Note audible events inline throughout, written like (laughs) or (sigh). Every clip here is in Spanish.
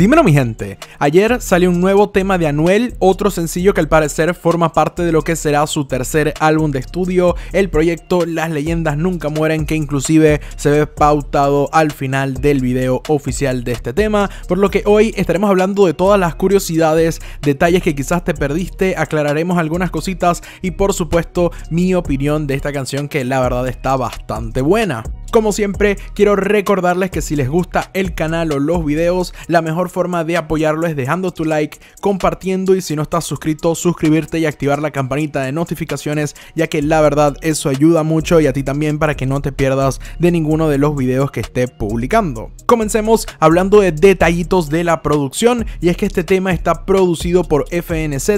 Dímelo mi gente, ayer salió un nuevo tema de Anuel, otro sencillo que al parecer forma parte de lo que será su tercer álbum de estudio, el proyecto Las leyendas nunca mueren que inclusive se ve pautado al final del video oficial de este tema, por lo que hoy estaremos hablando de todas las curiosidades, detalles que quizás te perdiste, aclararemos algunas cositas y por supuesto mi opinión de esta canción que la verdad está bastante buena. Como siempre, quiero recordarles que si les gusta el canal o los videos, la mejor forma de apoyarlo es dejando tu like, compartiendo y si no estás suscrito, suscribirte y activar la campanita de notificaciones, ya que la verdad eso ayuda mucho y a ti también para que no te pierdas de ninguno de los videos que esté publicando. Comencemos hablando de detallitos de la producción y es que este tema está producido por FNZ,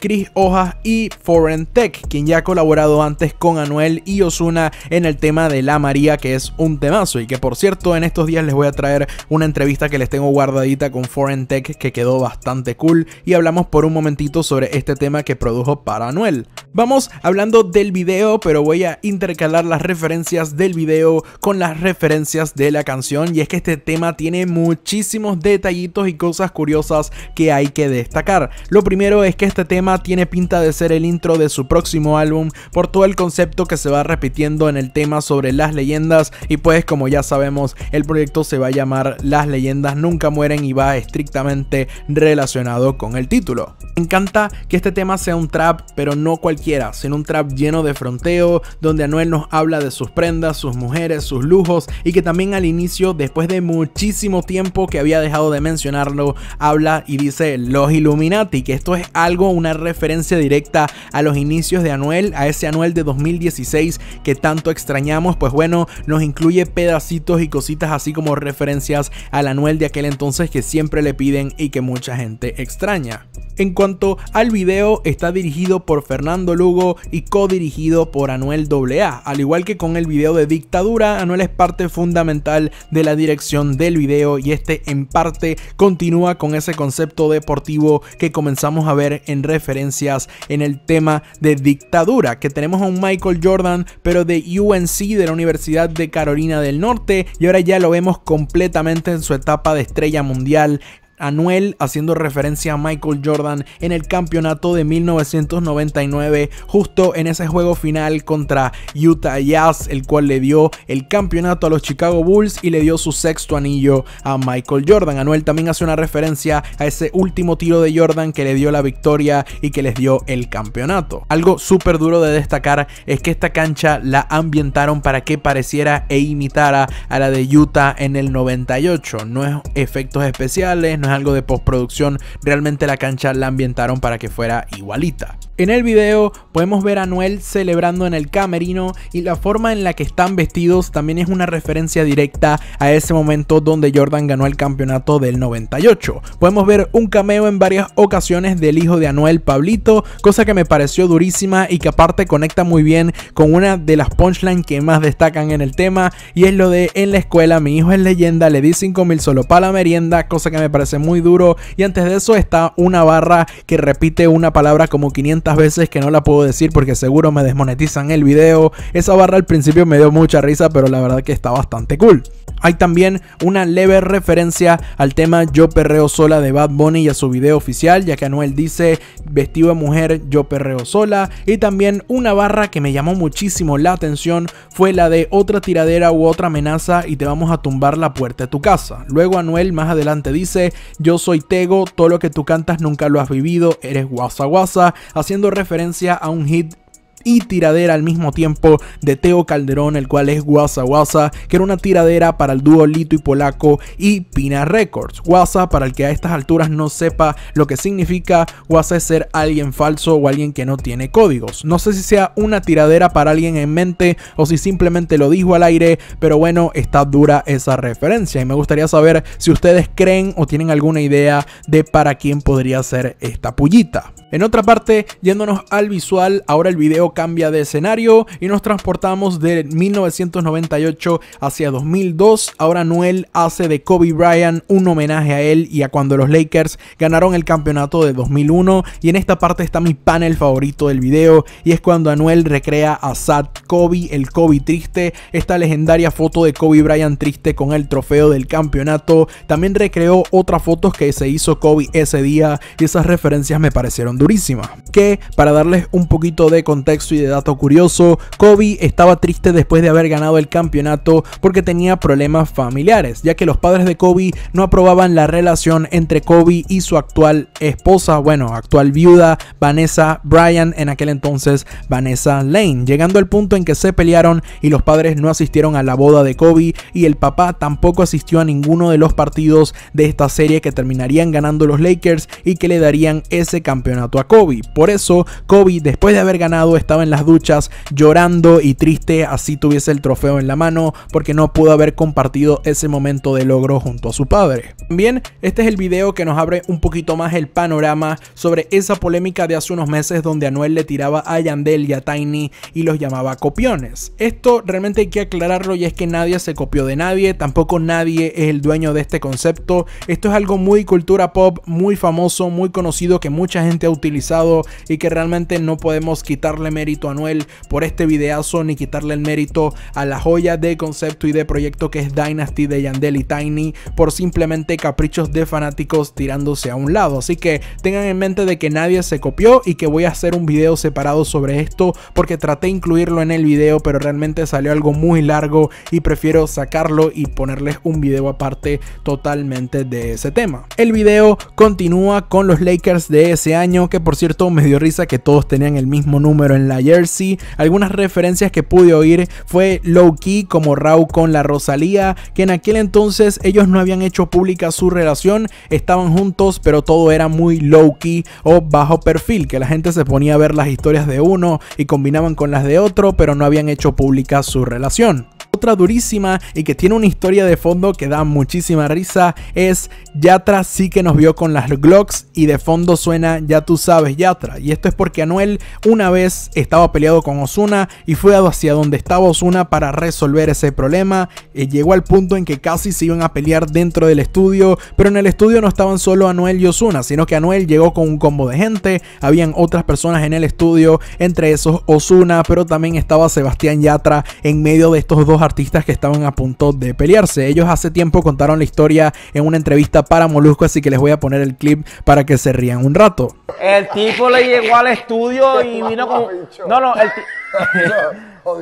Chris Hojas y Foreign Tech, quien ya ha colaborado antes con Anuel y Osuna en el tema de La María, que es un temazo y que por cierto en estos días les voy a traer una entrevista que les tengo guardadita con Foreign Tech que quedó bastante cool y hablamos por un momentito sobre este tema que produjo para Anuel. Vamos hablando del video, pero voy a intercalar las referencias del video con las referencias de la canción y es que este tema tiene muchísimos detallitos y cosas curiosas que hay que destacar. Lo primero es que este tema tiene pinta de ser el intro de su próximo álbum por todo el concepto que se va repitiendo en el tema sobre las leyendas y pues como ya sabemos el proyecto se va a llamar Las leyendas nunca mueren y va estrictamente relacionado con el título. Me encanta que este tema sea un trap, pero no cualquiera, sino un trap lleno de fronteo, donde Anuel nos habla de sus prendas, sus mujeres, sus lujos y que también al inicio, después de muchísimo tiempo que había dejado de mencionarlo, habla y dice los Illuminati, que esto es algo, una referencia directa a los inicios de Anuel, a ese Anuel de 2016 que tanto extrañamos, pues bueno, nos incluye pedacitos y cositas así como referencias al Anuel de aquel entonces que siempre le piden y que mucha gente extraña. En cuanto al video, está dirigido por Fernando Lugo y co-dirigido por Anuel AA. Al igual que con el video de Dictadura, Anuel es parte fundamental de la dirección del video y este en parte continúa con ese concepto deportivo que comenzamos a ver en referencias en el tema de Dictadura, que tenemos a un Michael Jordan, pero de UNC de la Universidad de Carolina del Norte y ahora ya lo vemos completamente en su etapa de estrella mundial Anuel haciendo referencia a Michael Jordan en el campeonato de 1999, justo en ese juego final contra Utah Jazz, el cual le dio el campeonato a los Chicago Bulls y le dio su sexto anillo a Michael Jordan. Anuel también hace una referencia a ese último tiro de Jordan que le dio la victoria y que les dio el campeonato. Algo súper duro de destacar es que esta cancha la ambientaron para que pareciera e imitara a la de Utah en el 98. No es efectos especiales, no es algo de postproducción, realmente la cancha la ambientaron para que fuera igualita. En el video podemos ver a Noel celebrando en el camerino y la forma en la que están vestidos también es una referencia directa a ese momento donde Jordan ganó el campeonato del 98. Podemos ver un cameo en varias ocasiones del hijo de Anuel, Pablito, cosa que me pareció durísima y que aparte conecta muy bien con una de las punchlines que más destacan en el tema y es lo de en la escuela mi hijo es leyenda, le di 5000 solo para la merienda, cosa que me parece muy duro y antes de eso está una barra que repite una palabra como 500 veces que no la puedo decir porque seguro me desmonetizan el video. Esa barra al principio me dio mucha risa, pero la verdad que está bastante cool. Hay también una leve referencia al tema Yo perreo sola de Bad Bunny y a su video oficial, ya que Anuel dice vestido de mujer, yo perreo sola. Y también una barra que me llamó muchísimo la atención fue la de otra tiradera u otra amenaza y te vamos a tumbar la puerta de tu casa. Luego Anuel más adelante dice, yo soy Tego, todo lo que tú cantas nunca lo has vivido, eres guasa guasa, haciendo haciendo referencia a un hit y tiradera al mismo tiempo de Teo Calderón, el cual es Guasa Guasa, que era una tiradera para el dúo Lito y Polaco y Pina Records. Guasa, para el que a estas alturas no sepa lo que significa, Guasa es ser alguien falso o alguien que no tiene códigos. No sé si sea una tiradera para alguien en mente o si simplemente lo dijo al aire, pero bueno, está dura esa referencia y me gustaría saber si ustedes creen o tienen alguna idea de para quién podría ser esta pullita. En otra parte, yéndonos al visual, ahora el video cambia de escenario y nos transportamos de 1998 hacia 2002. Ahora Noel hace de Kobe Bryant un homenaje a él y a cuando los Lakers ganaron el campeonato de 2001. Y en esta parte está mi panel favorito del video y es cuando Anuel recrea a Sad Kobe, el Kobe triste, esta legendaria foto de Kobe Bryant triste con el trofeo del campeonato. También recreó otras fotos que se hizo Kobe ese día y esas referencias me parecieron durísimas. Que para darles un poquito de contexto y de dato curioso, Kobe estaba triste después de haber ganado el campeonato porque tenía problemas familiares, ya que los padres de Kobe no aprobaban la relación entre Kobe y su actual esposa, bueno, actual viuda, Vanessa Bryan, en aquel entonces Vanessa Lane, llegando al punto en que se pelearon y los padres no asistieron a la boda de Kobe y el papá tampoco asistió a ninguno de los partidos de esta serie que terminarían ganando los Lakers y que le darían ese campeonato a Kobe. Por eso, Kobe, después de haber ganado esta en las duchas llorando y triste así tuviese el trofeo en la mano porque no pudo haber compartido ese momento de logro junto a su padre. También este es el video que nos abre un poquito más el panorama sobre esa polémica de hace unos meses donde Anuel le tiraba a Yandel y a Tiny y los llamaba copiones. Esto realmente hay que aclararlo y es que nadie se copió de nadie, tampoco nadie es el dueño de este concepto. Esto es algo muy cultura pop, muy famoso, muy conocido que mucha gente ha utilizado y que realmente no podemos quitarle mérito Anuel por este videazo ni quitarle el mérito a la joya de concepto y de proyecto que es Dynasty de Yandel y Tiny por simplemente caprichos de fanáticos tirándose a un lado. Así que tengan en mente de que nadie se copió y que voy a hacer un video separado sobre esto porque traté de incluirlo en el video pero realmente salió algo muy largo y prefiero sacarlo y ponerles un video aparte totalmente de ese tema. El video continúa con los Lakers de ese año que por cierto me dio risa que todos tenían el mismo número en la Jersey. Algunas referencias que pude oír fue Low Key como Raw con la Rosalía, que en aquel entonces ellos no habían hecho pública su relación, estaban juntos, pero todo era muy low key o bajo perfil, que la gente se ponía a ver las historias de uno y combinaban con las de otro, pero no habían hecho pública su relación. Otra durísima y que tiene una historia de fondo que da muchísima risa es Yatra sí que nos vio con las Glocks y de fondo suena Ya tú sabes Yatra. Y esto es porque Anuel una vez estaba peleado con Osuna y fue hacia donde estaba Osuna para resolver ese problema. Y eh, llegó al punto en que casi se iban a pelear dentro del estudio, pero en el estudio no estaban solo Anuel y Osuna, sino que Anuel llegó con un combo de gente, habían otras personas en el estudio, entre esos Osuna, pero también estaba Sebastián Yatra en medio de estos dos artistas que estaban a punto de pelearse. Ellos hace tiempo contaron la historia en una entrevista para Molusco, así que les voy a poner el clip para que se rían un rato. El tipo le llegó al estudio y vino con No, no, el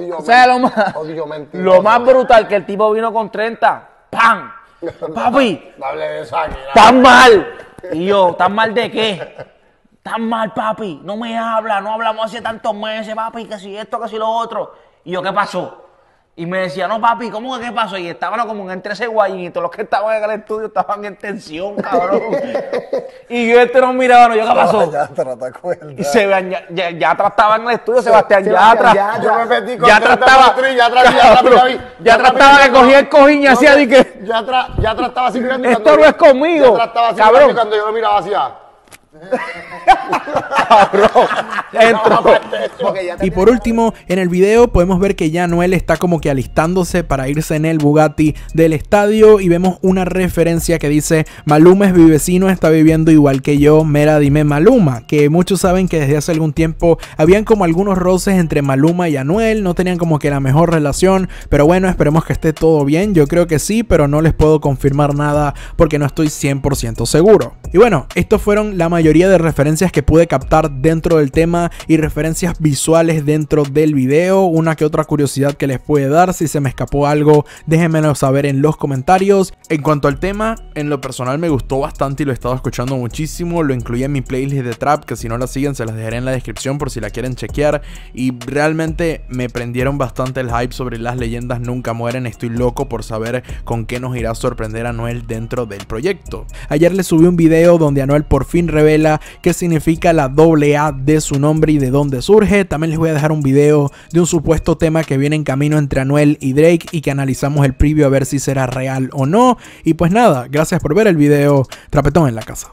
(laughs) lo más, lo más brutal que el tipo vino con 30. ¡Pam! (laughs) Papi, tan mal. Y yo, ¿tan mal de qué? Tan mal, papi. No me habla, no hablamos hace tantos meses, papi, que si esto, que si lo otro. Y yo, ¿qué pasó? Y me decía, no, papi, ¿cómo que qué pasó? Y estaban como en entre ese guayín los que estaban en el estudio estaban en tensión, cabrón. (laughs) y yo este no miraba, no, yo, ¿qué pasó? Ya trataba Y se vean, ya, ya, ya en el estudio, Sebastián, ya Ya, yo me metí con ya estaba, Ya ya ya estaba que cogía el cojín y hacía, que... Ya ya estaba así mirando. Esto no es conmigo, Ya estaba así mirando cuando yo lo miraba hacia... Ah y por último, en el video podemos ver que ya Noel está como que alistándose para irse en el Bugatti del estadio y vemos una referencia que dice Maluma es mi vecino, está viviendo igual que yo, mera dime Maluma, que muchos saben que desde hace algún tiempo habían como algunos roces entre Maluma y Anuel, no tenían como que la mejor relación, pero bueno, esperemos que esté todo bien, yo creo que sí, pero no les puedo confirmar nada porque no estoy 100% seguro. Y bueno, estos fueron la mayoría de referencias que pude captar dentro del tema y referencias visuales dentro del video. Una que otra curiosidad que les puede dar. Si se me escapó algo, déjenmelo saber en los comentarios. En cuanto al tema, en lo personal me gustó bastante y lo he estado escuchando muchísimo. Lo incluí en mi playlist de trap, que si no la siguen se las dejaré en la descripción por si la quieren chequear. Y realmente me prendieron bastante el hype sobre las leyendas nunca mueren. Estoy loco por saber con qué nos irá a sorprender a Noel dentro del proyecto. Ayer le subí un video donde Anuel por fin revela que qué significa la doble A de su nombre y de dónde surge. También les voy a dejar un video de un supuesto tema que viene en camino entre Anuel y Drake y que analizamos el preview a ver si será real o no. Y pues nada, gracias por ver el video. Trapetón en la casa.